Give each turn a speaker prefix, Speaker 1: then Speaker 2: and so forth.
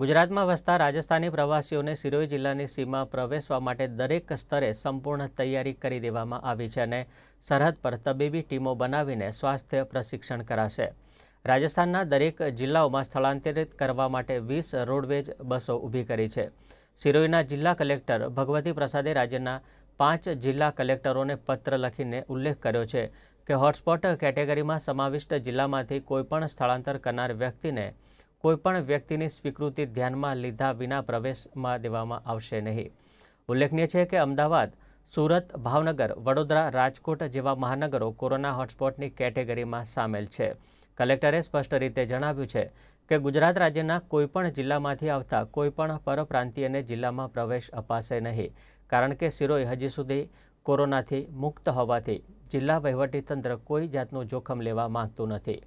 Speaker 1: ગુજરાતમાં વસતા રાજસ્થાની પ્રવાસીઓને સિરોહી જિલ્લાની સીમા પ્રવેશવા માટે દરેક સ્તરે સંપૂર્ણ તૈયારી કરી દેવામાં આવી છે અને સરહદ પર તબીબી ટીમો બનાવીને સ્વાસ્થ્ય પ્રશિક્ષણ કરાશે રાજસ્થાનના દરેક જિલ્લાઓમાં સ્થળાંતરિત કરવા માટે વીસ રોડવેજ બસો ઊભી કરી છે સિરોહીના જિલ્લા કલેક્ટર ભગવતી પ્રસાદે રાજ્યના પાંચ જિલ્લા કલેક્ટરોને પત્ર લખીને ઉલ્લેખ કર્યો છે કે હોટસ્પોટ કેટેગરીમાં સમાવિષ્ટ જિલ્લામાંથી કોઈપણ સ્થળાંતર કરનાર વ્યક્તિને કોઈપણ વ્યક્તિની સ્વીકૃતિ ધ્યાનમાં લીધા વિના પ્રવેશમાં દેવામાં આવશે નહીં ઉલ્લેખનીય છે કે અમદાવાદ સુરત ભાવનગર વડોદરા રાજકોટ જેવા મહાનગરો કોરોના હોટસ્પોટની કેટેગરીમાં સામેલ છે કલેક્ટરે સ્પષ્ટ રીતે જણાવ્યું છે કે ગુજરાત રાજ્યના કોઈપણ જિલ્લામાંથી આવતા કોઈપણ પરપ્રાંતિયને જિલ્લામાં પ્રવેશ અપાશે નહીં કારણ કે સિરોઈ હજી સુધી કોરોનાથી મુક્ત હોવાથી જિલ્લા વહીવટીતંત્ર કોઈ જાતનું જોખમ લેવા માંગતું નથી